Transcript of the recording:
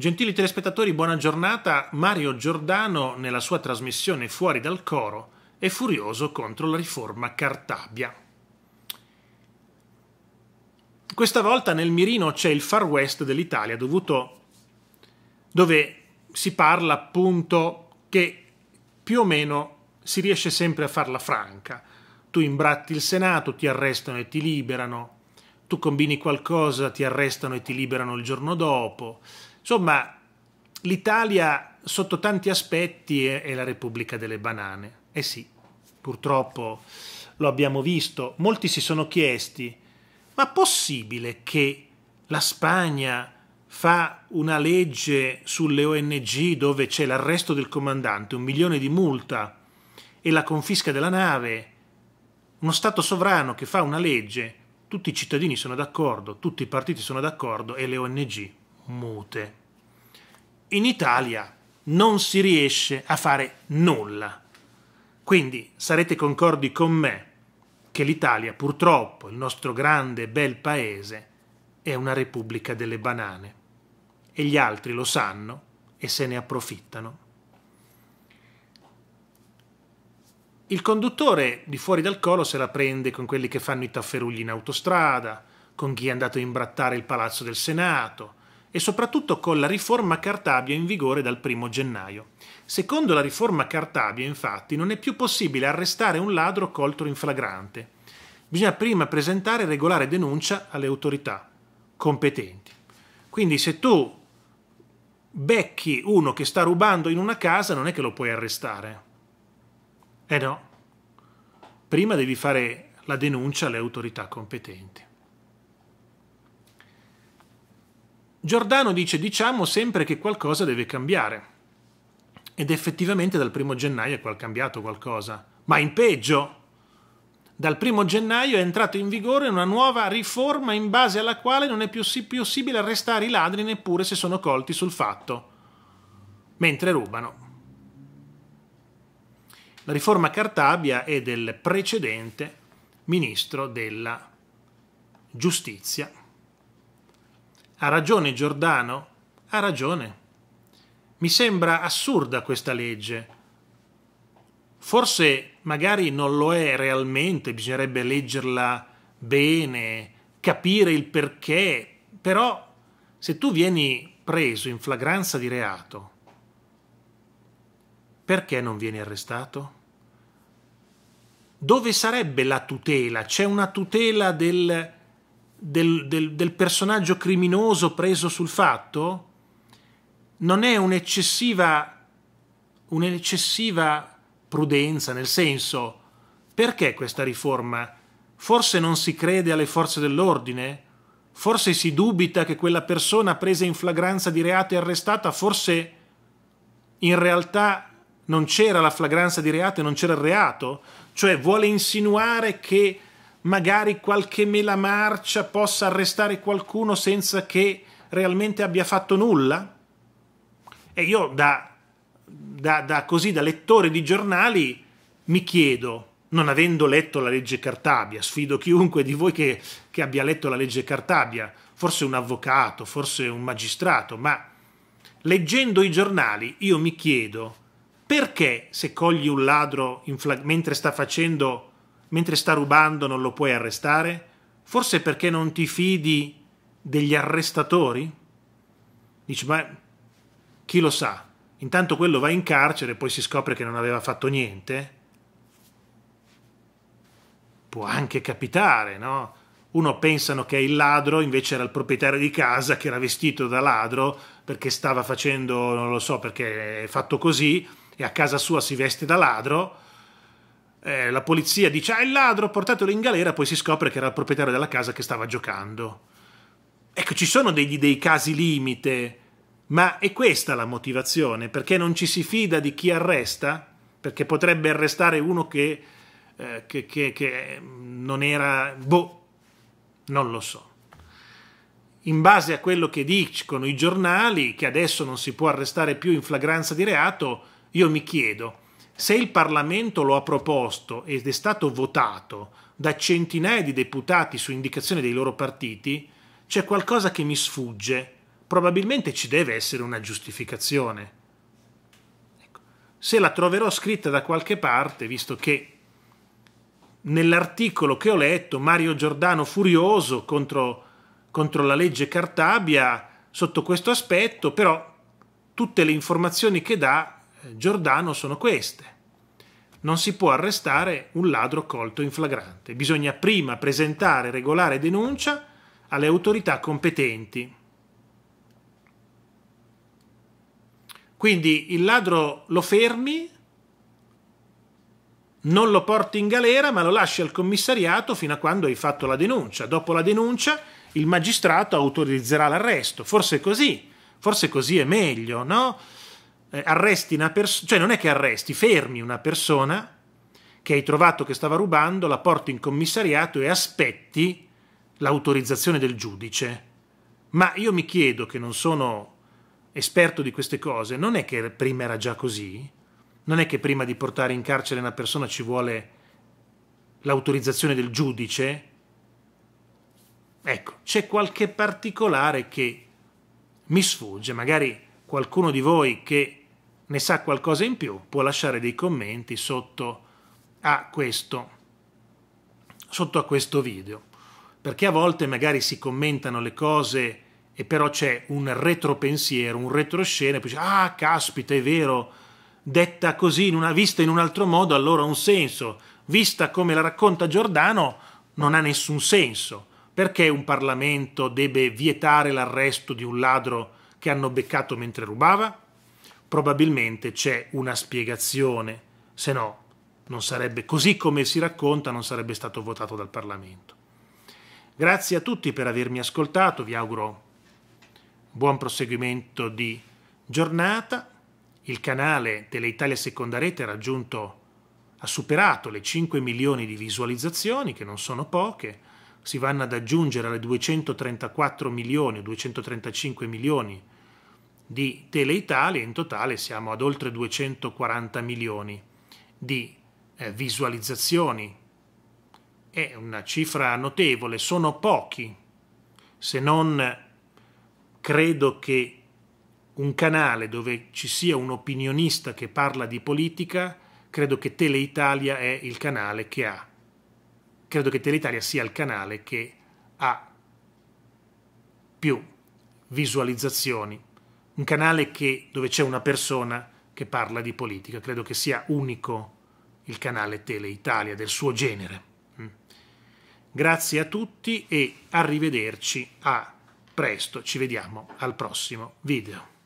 Gentili telespettatori, buona giornata. Mario Giordano nella sua trasmissione Fuori dal coro è furioso contro la riforma Cartabia. Questa volta nel mirino c'è il far west dell'Italia, dovuto dove si parla appunto che più o meno si riesce sempre a farla franca. Tu imbratti il Senato, ti arrestano e ti liberano, tu combini qualcosa, ti arrestano e ti liberano il giorno dopo. Insomma, l'Italia sotto tanti aspetti è, è la Repubblica delle banane. Eh sì, purtroppo lo abbiamo visto. Molti si sono chiesti, ma è possibile che la Spagna fa una legge sulle ONG dove c'è l'arresto del comandante, un milione di multa e la confisca della nave? Uno Stato sovrano che fa una legge tutti i cittadini sono d'accordo, tutti i partiti sono d'accordo e le ONG mute. In Italia non si riesce a fare nulla. Quindi sarete concordi con me che l'Italia, purtroppo, il nostro grande e bel paese, è una repubblica delle banane. E gli altri lo sanno e se ne approfittano. Il conduttore di fuori dal collo se la prende con quelli che fanno i tafferugli in autostrada, con chi è andato a imbrattare il palazzo del Senato e soprattutto con la riforma Cartabia in vigore dal 1 gennaio. Secondo la riforma Cartabia, infatti, non è più possibile arrestare un ladro colto in flagrante. Bisogna prima presentare regolare denuncia alle autorità competenti. Quindi se tu becchi uno che sta rubando in una casa non è che lo puoi arrestare, eh no, prima devi fare la denuncia alle autorità competenti. Giordano dice diciamo sempre che qualcosa deve cambiare ed effettivamente dal primo gennaio è cambiato qualcosa, ma in peggio. Dal primo gennaio è entrata in vigore una nuova riforma in base alla quale non è più possibile arrestare i ladri neppure se sono colti sul fatto, mentre rubano. La riforma Cartabia è del precedente ministro della giustizia. Ha ragione Giordano? Ha ragione. Mi sembra assurda questa legge. Forse magari non lo è realmente, bisognerebbe leggerla bene, capire il perché, però se tu vieni preso in flagranza di reato, perché non vieni arrestato? dove sarebbe la tutela? C'è una tutela del, del, del, del, personaggio criminoso preso sul fatto? Non è un'eccessiva, un'eccessiva prudenza, nel senso, perché questa riforma? Forse non si crede alle forze dell'ordine? Forse si dubita che quella persona presa in flagranza di reato e arrestata, forse in realtà non c'era la flagranza di reato e non c'era il reato? Cioè vuole insinuare che magari qualche mela marcia possa arrestare qualcuno senza che realmente abbia fatto nulla? E io da, da, da, così, da lettore di giornali mi chiedo, non avendo letto la legge Cartabia, sfido chiunque di voi che, che abbia letto la legge Cartabia, forse un avvocato, forse un magistrato, ma leggendo i giornali io mi chiedo perché se cogli un ladro mentre sta facendo, mentre sta rubando, non lo puoi arrestare? Forse perché non ti fidi degli arrestatori? Dici, ma chi lo sa? Intanto quello va in carcere e poi si scopre che non aveva fatto niente. Può anche capitare, no? Uno pensano che è il ladro, invece era il proprietario di casa che era vestito da ladro perché stava facendo, non lo so, perché è fatto così e a casa sua si veste da ladro, eh, la polizia dice ah il ladro, portatelo in galera, poi si scopre che era il proprietario della casa che stava giocando. Ecco, ci sono degli, dei casi limite, ma è questa la motivazione, perché non ci si fida di chi arresta, perché potrebbe arrestare uno che, eh, che, che, che mm, non era... boh, non lo so in base a quello che dicono i giornali, che adesso non si può arrestare più in flagranza di reato, io mi chiedo, se il Parlamento lo ha proposto ed è stato votato da centinaia di deputati su indicazione dei loro partiti, c'è qualcosa che mi sfugge. Probabilmente ci deve essere una giustificazione. Ecco, se la troverò scritta da qualche parte, visto che nell'articolo che ho letto, Mario Giordano furioso contro, contro la legge Cartabia sotto questo aspetto, però tutte le informazioni che dà eh, Giordano sono queste. Non si può arrestare un ladro colto in flagrante. Bisogna prima presentare regolare denuncia alle autorità competenti. Quindi il ladro lo fermi, non lo porti in galera, ma lo lasci al commissariato fino a quando hai fatto la denuncia. Dopo la denuncia il magistrato autorizzerà l'arresto. Forse così, forse così è meglio, no? eh, arresti una persona, cioè non è che arresti, fermi una persona che hai trovato che stava rubando, la porti in commissariato e aspetti l'autorizzazione del giudice. Ma io mi chiedo, che non sono esperto di queste cose, non è che prima era già così? Non è che prima di portare in carcere una persona ci vuole l'autorizzazione del giudice? Ecco, c'è qualche particolare che mi sfugge, magari qualcuno di voi che ne sa qualcosa in più può lasciare dei commenti sotto a questo, sotto a questo video, perché a volte magari si commentano le cose e però c'è un retropensiero, un retroscena, e poi dice, ah, caspita, è vero, detta così, in una, vista in un altro modo, allora ha un senso, vista come la racconta Giordano, non ha nessun senso. Perché un Parlamento deve vietare l'arresto di un ladro che hanno beccato mentre rubava? probabilmente c'è una spiegazione, se no non sarebbe così come si racconta, non sarebbe stato votato dal Parlamento. Grazie a tutti per avermi ascoltato, vi auguro buon proseguimento di giornata. Il canale Teleitalia Seconda Rete ha raggiunto, ha superato le 5 milioni di visualizzazioni, che non sono poche, si vanno ad aggiungere alle 234 milioni 235 milioni di Tele Italia, in totale siamo ad oltre 240 milioni di eh, visualizzazioni. È una cifra notevole, sono pochi, se non credo che un canale dove ci sia un opinionista che parla di politica, credo che Tele Italia è il canale che ha. Credo che Tele Italia sia il canale che ha più visualizzazioni un canale che, dove c'è una persona che parla di politica. Credo che sia unico il canale Tele Italia del suo genere. Mm. Grazie a tutti e arrivederci a presto. Ci vediamo al prossimo video.